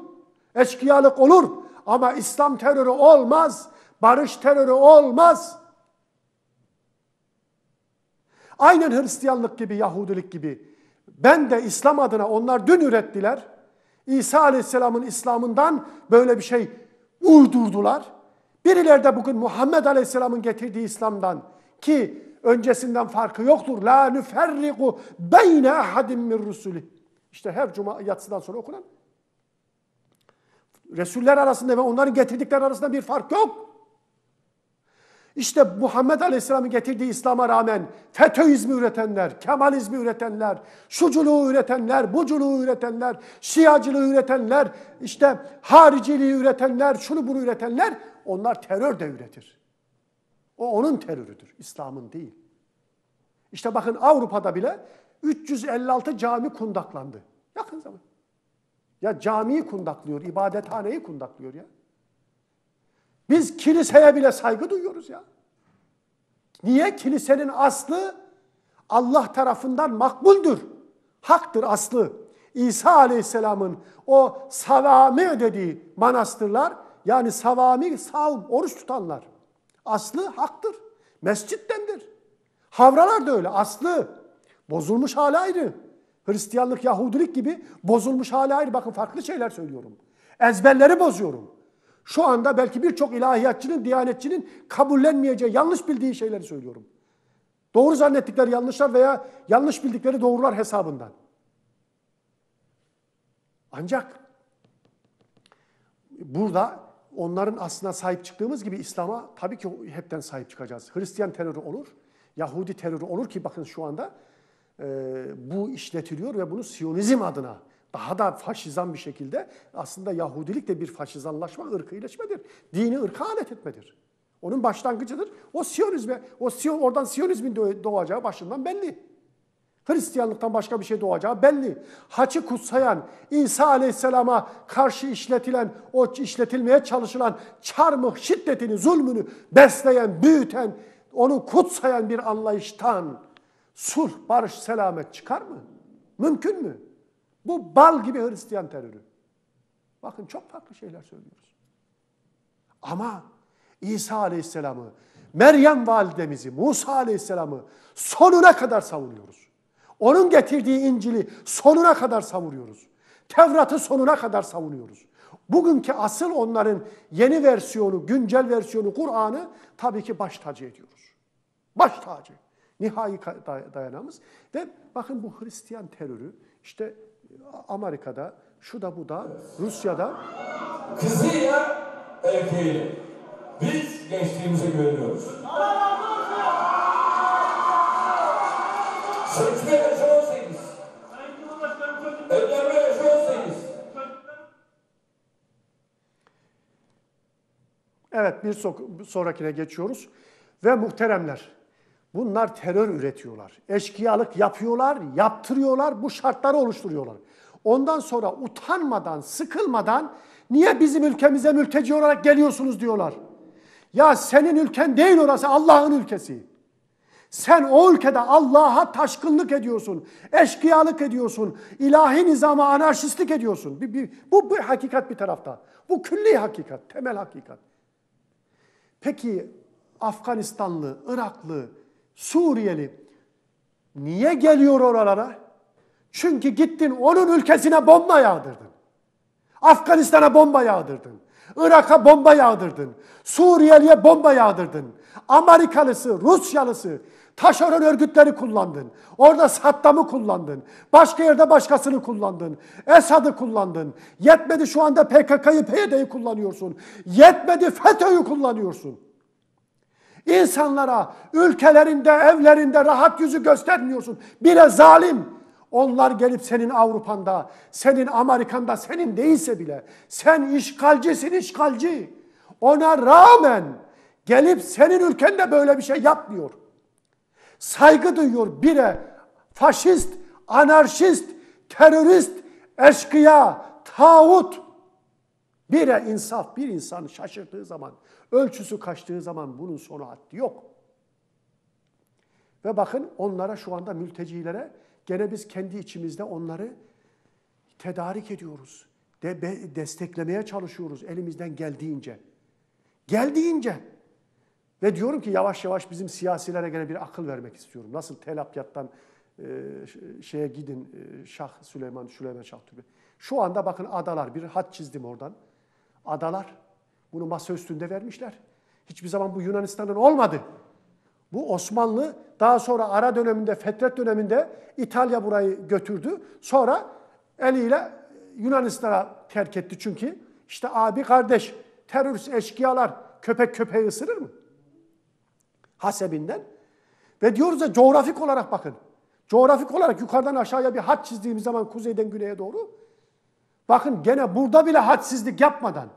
eşkıyalık olur ama İslam terörü olmaz, barış terörü olmaz. Aynen Hristiyanlık gibi, Yahudilik gibi. Ben de İslam adına onlar dün ürettiler. İsa Aleyhisselam'ın İslam'ından böyle bir şey uydurdular. Birileri de bugün Muhammed Aleyhisselam'ın getirdiği İslam'dan ki öncesinden farkı yoktur. La nüferriku beyne ahadim min rusuli. İşte her cuma yatsıdan sonra okunan. Resuller arasında ve onların getirdikleri arasında bir fark yok. İşte Muhammed Aleyhisselam'ın getirdiği İslam'a rağmen FETÖ'izmi üretenler, Kemalizmi üretenler, şuculuğu üretenler, buculuğu üretenler, Şiacılığı üretenler, işte hariciliği üretenler, şunu bunu üretenler onlar terör de üretir. O onun terörüdür, İslam'ın değil. İşte bakın Avrupa'da bile 356 cami kundaklandı. Yakın zaman. Ya camiyi kundaklıyor, ibadethaneyi kundaklıyor ya. Biz kiliseye bile saygı duyuyoruz ya. Niye? Kilisenin aslı Allah tarafından makbuldür. Haktır aslı. İsa Aleyhisselam'ın o savami dediği manastırlar, yani savami, sav, oruç tutanlar. Aslı haktır. Mescittendir. Havralar da öyle. Aslı bozulmuş hali ayrı. Hristiyanlık, Yahudilik gibi bozulmuş hali ayrı. Bakın farklı şeyler söylüyorum. Ezberleri bozuyorum. Şu anda belki birçok ilahiyatçının, diyanetçinin kabullenmeyeceği, yanlış bildiği şeyleri söylüyorum. Doğru zannettikleri yanlışlar veya yanlış bildikleri doğrular hesabından. Ancak burada onların aslında sahip çıktığımız gibi İslam'a tabii ki hepten sahip çıkacağız. Hristiyan terörü olur, Yahudi terörü olur ki bakın şu anda e, bu işletiliyor ve bunu Siyonizm adına daha da faşizan bir şekilde aslında Yahudilik de bir faşizanlaşma, ırkı iyileşmedir. Dini ırka alet etmedir. Onun başlangıcıdır. O Siyonizme, o Siyon, oradan Siyonizmin doğacağı başından belli. Hristiyanlıktan başka bir şey doğacağı belli. Haçı kutsayan, İsa Aleyhisselam'a karşı işletilen, o işletilmeye çalışılan çarmıh şiddetini, zulmünü besleyen, büyüten, onu kutsayan bir anlayıştan sulh, barış, selamet çıkar mı? Mümkün mü? Bu bal gibi Hristiyan terörü. Bakın çok farklı şeyler söylüyoruz. Ama İsa Aleyhisselam'ı, Meryem validemizi, Musa Aleyhisselam'ı sonuna kadar savunuyoruz. Onun getirdiği İncil'i sonuna kadar savuruyoruz. Tevrat'ı sonuna kadar savunuyoruz. Bugünkü asıl onların yeni versiyonu, güncel versiyonu Kur'an'ı tabii ki baş tacı ediyoruz. Baş tacı. Nihai dayanamız. Ve bakın bu Hristiyan terörü işte e, Amerika'da, şu da bu da, Rusya'da. Kızıyla erkeğiyle biz gençliğimizi görüyoruz. Sekizde yaşı on sekiz. Ödeme yaşı Evet bir sonrakine geçiyoruz. Ve muhteremler bunlar terör üretiyorlar. Eşkıyalık yapıyorlar, yaptırıyorlar, bu şartları oluşturuyorlar. Ondan sonra utanmadan, sıkılmadan niye bizim ülkemize mülteci olarak geliyorsunuz diyorlar. Ya senin ülken değil orası Allah'ın ülkesi. Sen o ülkede Allah'a taşkınlık ediyorsun, eşkıyalık ediyorsun, ilahi nizama anarşistlik ediyorsun. Bir, bir, bu bir hakikat bir tarafta. Bu külli hakikat, temel hakikat. Peki Afganistanlı, Iraklı, Suriyeli niye geliyor oralara? Çünkü gittin onun ülkesine bomba yağdırdın. Afganistan'a bomba yağdırdın. Irak'a bomba yağdırdın. Suriyeli'ye bomba yağdırdın. Amerikalısı, Rusyalısı, taşeron örgütleri kullandın. Orada Saddam'ı kullandın. Başka yerde başkasını kullandın. Esad'ı kullandın. Yetmedi şu anda PKK'yı, PYD'yi kullanıyorsun. Yetmedi FETÖ'yü kullanıyorsun. İnsanlara ülkelerinde, evlerinde rahat yüzü göstermiyorsun. Bile zalim. Onlar gelip senin Avrupa'nda, senin Amerika'nda, senin değilse bile sen işgalcisin işgalci. Ona rağmen gelip senin ülkende böyle bir şey yapmıyor saygı duyuyor bire faşist, anarşist, terörist, eşkıya, tağut. Bire insaf bir insanı şaşırttığı zaman, ölçüsü kaçtığı zaman bunun sonu haddi yok. Ve bakın onlara şu anda mültecilere gene biz kendi içimizde onları tedarik ediyoruz. De, desteklemeye çalışıyoruz elimizden geldiğince. Geldiğince. Ve diyorum ki yavaş yavaş bizim siyasilere gene bir akıl vermek istiyorum. Nasıl telappiyattan e, şeye gidin e, Şah Süleyman, Süleyman Şah Türbe. Şu anda bakın adalar, bir hat çizdim oradan. Adalar, bunu masa üstünde vermişler. Hiçbir zaman bu Yunanistan'ın olmadı. Bu Osmanlı daha sonra ara döneminde, fetret döneminde İtalya burayı götürdü. Sonra eliyle Yunanistan'a terk etti çünkü. işte abi kardeş, terörist eşkıyalar köpek köpeği ısırır mı? hasebinden. Ve diyoruz da coğrafik olarak bakın. Coğrafik olarak yukarıdan aşağıya bir hat çizdiğimiz zaman kuzeyden güneye doğru. Bakın gene burada bile hadsizlik yapmadan.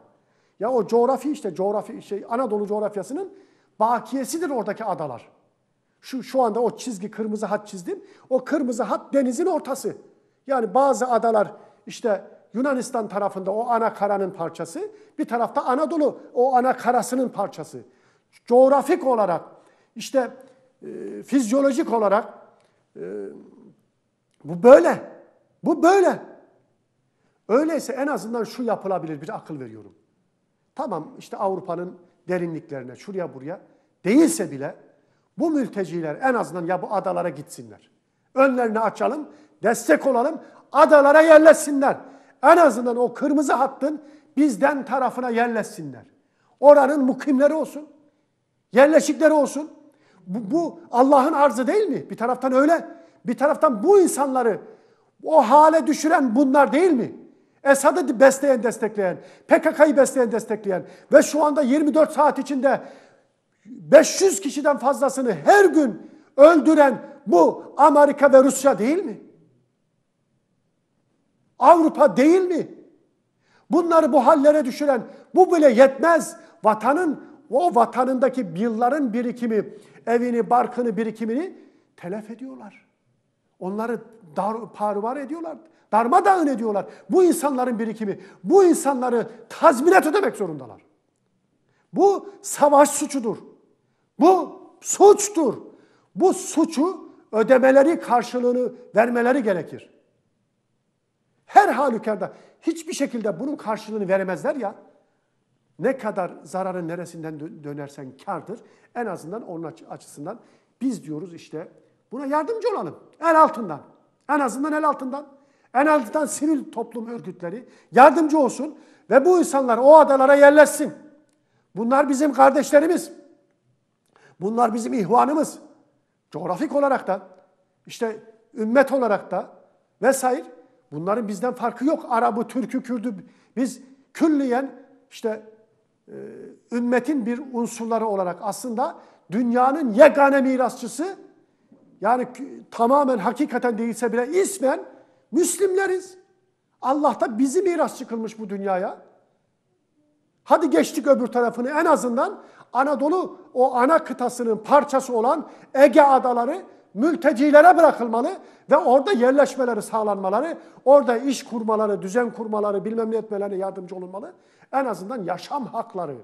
Ya o coğrafi işte coğrafi şey Anadolu coğrafyasının bakiyesidir oradaki adalar. Şu, şu anda o çizgi kırmızı hat çizdim. O kırmızı hat denizin ortası. Yani bazı adalar işte Yunanistan tarafında o ana karanın parçası, bir tarafta Anadolu o ana karasının parçası. Coğrafik olarak işte e, fizyolojik olarak e, bu böyle. Bu böyle. Öyleyse en azından şu yapılabilir bir akıl veriyorum. Tamam işte Avrupa'nın derinliklerine şuraya buraya değilse bile bu mülteciler en azından ya bu adalara gitsinler. Önlerini açalım, destek olalım, adalara yerleşsinler. En azından o kırmızı hattın bizden tarafına yerleşsinler. Oranın mukimleri olsun, yerleşikleri olsun. Bu, bu Allah'ın arzı değil mi? Bir taraftan öyle. Bir taraftan bu insanları o hale düşüren bunlar değil mi? Esad'ı besleyen, destekleyen, PKK'yı besleyen, destekleyen ve şu anda 24 saat içinde 500 kişiden fazlasını her gün öldüren bu Amerika ve Rusya değil mi? Avrupa değil mi? Bunları bu hallere düşüren bu bile yetmez. Vatanın o vatanındaki yılların birikimi, evini, barkını, birikimini telef ediyorlar. Onları dar, parvar ediyorlar, darmadağın ediyorlar. Bu insanların birikimi, bu insanları tazminat ödemek zorundalar. Bu savaş suçudur. Bu suçtur. Bu suçu ödemeleri karşılığını vermeleri gerekir. Her halükarda hiçbir şekilde bunun karşılığını veremezler ya ne kadar zararın neresinden dönersen kardır. En azından onun açısından biz diyoruz işte buna yardımcı olalım. El altından. En azından el altından. En altından sivil toplum örgütleri yardımcı olsun ve bu insanlar o adalara yerleşsin. Bunlar bizim kardeşlerimiz. Bunlar bizim ihvanımız. Coğrafik olarak da, işte ümmet olarak da vesaire. Bunların bizden farkı yok. Arabı, Türk'ü, Kürd'ü biz külliyen işte e, ümmetin bir unsurları olarak aslında dünyanın yegane mirasçısı yani tamamen hakikaten değilse bile ismen Müslimleriz. Allah da bizi miras kılmış bu dünyaya. Hadi geçtik öbür tarafını en azından Anadolu o ana kıtasının parçası olan Ege adaları mültecilere bırakılmalı ve orada yerleşmeleri sağlanmaları, orada iş kurmaları, düzen kurmaları, bilmem ne etmelerine yardımcı olunmalı. En azından yaşam hakları,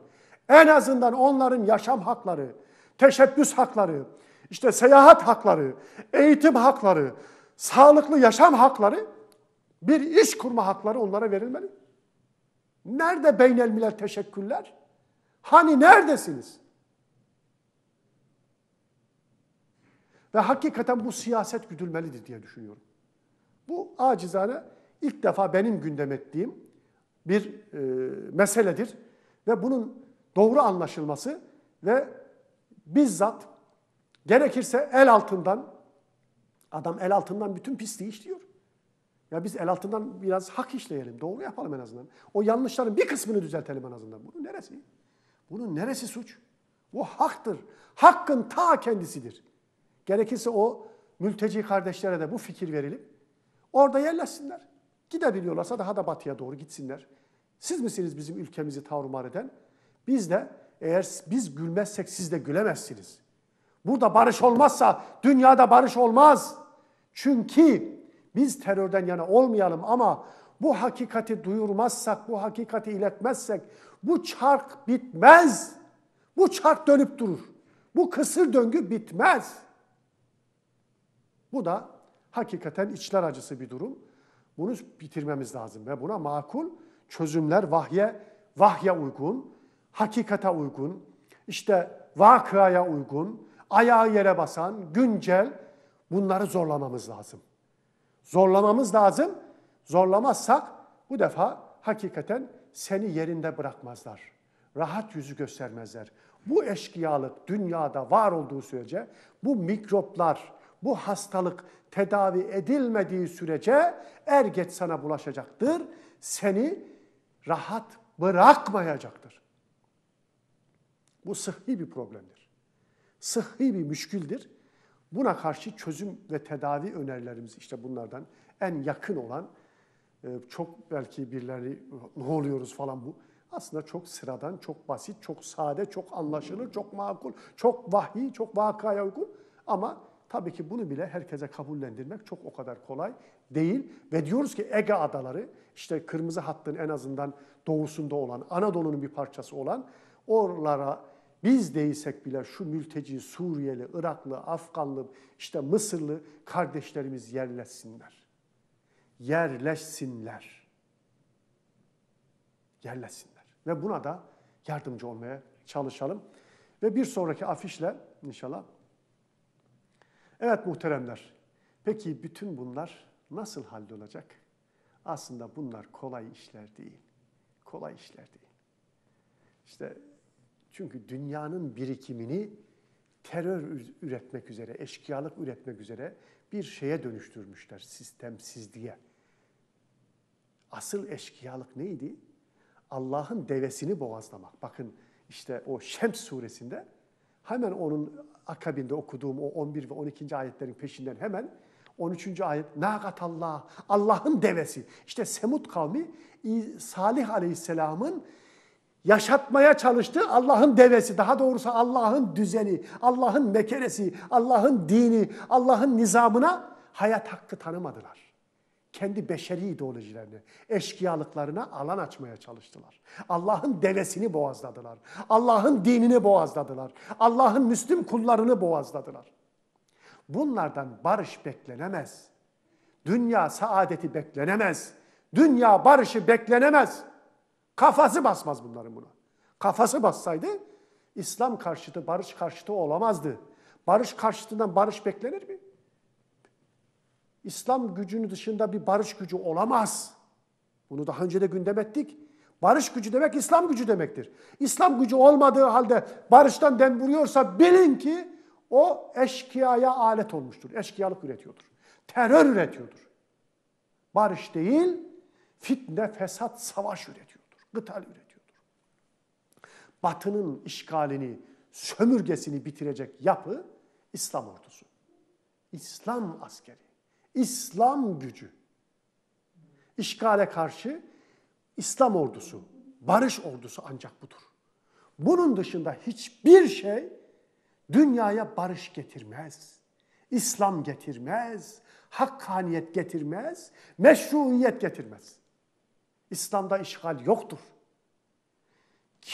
en azından onların yaşam hakları, teşebbüs hakları, işte seyahat hakları, eğitim hakları, sağlıklı yaşam hakları, bir iş kurma hakları onlara verilmeli. Nerede beynel teşekkürler? Hani neredesiniz? Ve hakikaten bu siyaset güdülmelidir diye düşünüyorum. Bu acizane ilk defa benim gündem ettiğim bir e, meseledir. Ve bunun doğru anlaşılması ve bizzat gerekirse el altından, adam el altından bütün pisliği işliyor. Ya biz el altından biraz hak işleyelim, doğru yapalım en azından. O yanlışların bir kısmını düzeltelim en azından. Bunun neresi? Bunun neresi suç? Bu haktır. Hakkın ta kendisidir. Gerekirse o mülteci kardeşlere de bu fikir verilip orada yerleşsinler. Gidebiliyorlarsa daha da batıya doğru gitsinler. Siz misiniz bizim ülkemizi tavrumar eden? Biz de eğer biz gülmezsek siz de gülemezsiniz. Burada barış olmazsa dünyada barış olmaz. Çünkü biz terörden yana olmayalım ama bu hakikati duyurmazsak, bu hakikati iletmezsek bu çark bitmez. Bu çark dönüp durur. Bu kısır döngü bitmez.'' Bu da hakikaten içler acısı bir durum. Bunu bitirmemiz lazım ve buna makul çözümler vahye, vahye uygun, hakikate uygun, işte vakıaya uygun, ayağı yere basan, güncel bunları zorlamamız lazım. Zorlamamız lazım. Zorlamazsak bu defa hakikaten seni yerinde bırakmazlar. Rahat yüzü göstermezler. Bu eşkıyalık dünyada var olduğu sürece bu mikroplar, bu hastalık tedavi edilmediği sürece er geç sana bulaşacaktır. Seni rahat bırakmayacaktır. Bu sıhhi bir problemdir. Sıhhi bir müşkildir. Buna karşı çözüm ve tedavi önerilerimiz işte bunlardan en yakın olan e, çok belki birileri ne oluyoruz falan bu. Aslında çok sıradan, çok basit, çok sade, çok anlaşılır, çok makul, çok vahiy, çok vakaya uygun ama Tabii ki bunu bile herkese kabullendirmek çok o kadar kolay değil. Ve diyoruz ki Ege adaları, işte kırmızı hattın en azından doğusunda olan, Anadolu'nun bir parçası olan oralara biz değilsek bile şu mülteci, Suriyeli, Iraklı, Afganlı, işte Mısırlı kardeşlerimiz yerleşsinler. Yerleşsinler. Yerleşsinler. Ve buna da yardımcı olmaya çalışalım. Ve bir sonraki afişle inşallah Evet muhteremler, peki bütün bunlar nasıl hallolacak? Aslında bunlar kolay işler değil. Kolay işler değil. İşte çünkü dünyanın birikimini terör üretmek üzere, eşkıyalık üretmek üzere bir şeye dönüştürmüşler sistemsizliğe. Asıl eşkıyalık neydi? Allah'ın devesini boğazlamak. Bakın işte o Şems suresinde Hemen onun akabinde okuduğum o 11 ve 12. ayetlerin peşinden hemen 13. ayet Nagatallah, Allah'ın devesi. İşte Semut kavmi Salih Aleyhisselam'ın yaşatmaya çalıştığı Allah'ın devesi, daha doğrusu Allah'ın düzeni, Allah'ın mekeresi, Allah'ın dini, Allah'ın nizamına hayat hakkı tanımadılar kendi beşeri ideolojilerini, eşkıyalıklarına alan açmaya çalıştılar. Allah'ın devesini boğazladılar. Allah'ın dinini boğazladılar. Allah'ın Müslüm kullarını boğazladılar. Bunlardan barış beklenemez. Dünya saadeti beklenemez. Dünya barışı beklenemez. Kafası basmaz bunların buna. Kafası bassaydı İslam karşıtı, barış karşıtı olamazdı. Barış karşıtından barış beklenir mi? İslam gücünü dışında bir barış gücü olamaz. Bunu daha önce de gündem ettik. Barış gücü demek İslam gücü demektir. İslam gücü olmadığı halde barıştan dem vuruyorsa bilin ki o eşkıyaya alet olmuştur. Eşkıyalık üretiyordur. Terör üretiyordur. Barış değil, fitne, fesat, savaş üretiyordur. Gıtal üretiyordur. Batının işgalini, sömürgesini bitirecek yapı İslam ordusu. İslam askeri. İslam gücü. İşgale karşı İslam ordusu, barış ordusu ancak budur. Bunun dışında hiçbir şey dünyaya barış getirmez. İslam getirmez, hakkaniyet getirmez, meşruiyet getirmez. İslam'da işgal yoktur.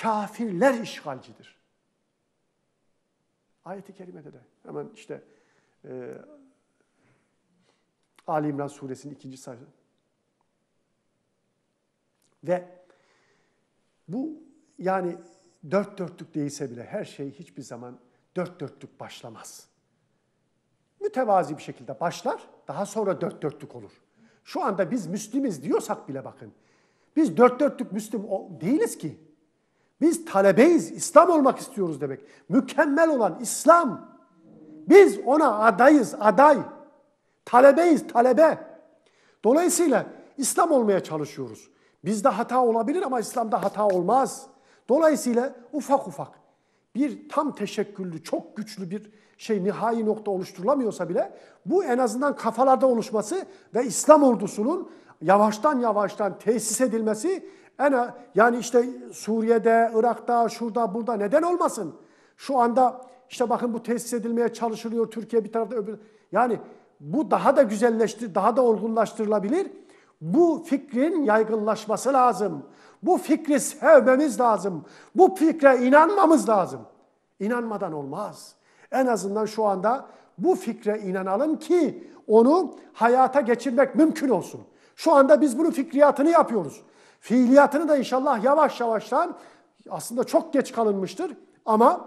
Kafirler işgalcidir. Ayet-i kerimede de hemen işte e, Ali İmran suresinin ikinci sayfası. Ve bu yani dört dörtlük değilse bile her şey hiçbir zaman dört dörtlük başlamaz. Mütevazi bir şekilde başlar, daha sonra dört dörtlük olur. Şu anda biz Müslimiz diyorsak bile bakın. Biz dört dörtlük Müslim değiliz ki. Biz talebeyiz, İslam olmak istiyoruz demek. Mükemmel olan İslam. Biz ona adayız, aday. Talebeyiz, talebe. Dolayısıyla İslam olmaya çalışıyoruz. Bizde hata olabilir ama İslam'da hata olmaz. Dolayısıyla ufak ufak bir tam teşekküllü, çok güçlü bir şey nihai nokta oluşturulamıyorsa bile bu en azından kafalarda oluşması ve İslam ordusunun yavaştan yavaştan tesis edilmesi en, yani işte Suriye'de, Irak'ta, şurada, burada neden olmasın? Şu anda işte bakın bu tesis edilmeye çalışılıyor. Türkiye bir tarafta öbür... Yani bu daha da güzelleştir, daha da olgunlaştırılabilir. Bu fikrin yaygınlaşması lazım. Bu fikri sevmemiz lazım. Bu fikre inanmamız lazım. İnanmadan olmaz. En azından şu anda bu fikre inanalım ki onu hayata geçirmek mümkün olsun. Şu anda biz bunu fikriyatını yapıyoruz. Fiiliyatını da inşallah yavaş yavaştan aslında çok geç kalınmıştır ama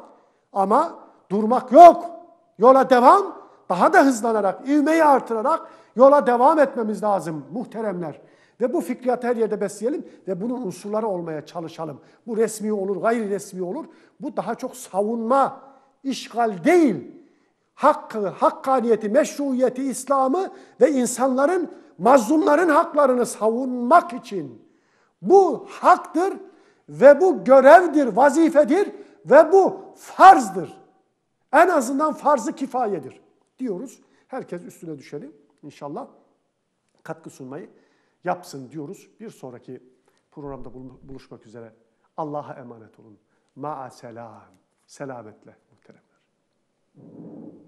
ama durmak yok. Yola devam daha da hızlanarak, ivmeyi artırarak yola devam etmemiz lazım muhteremler. Ve bu fikriyatı her yerde besleyelim ve bunun unsurları olmaya çalışalım. Bu resmi olur, gayri resmi olur. Bu daha çok savunma, işgal değil. Hakkı, hakkaniyeti, meşruiyeti, İslam'ı ve insanların, mazlumların haklarını savunmak için. Bu haktır ve bu görevdir, vazifedir ve bu farzdır. En azından farzı kifayedir diyoruz. Herkes üstüne düşeni inşallah katkı sunmayı yapsın diyoruz. Bir sonraki programda buluşmak üzere. Allah'a emanet olun. Ma'a selam. Selametle muhteremler.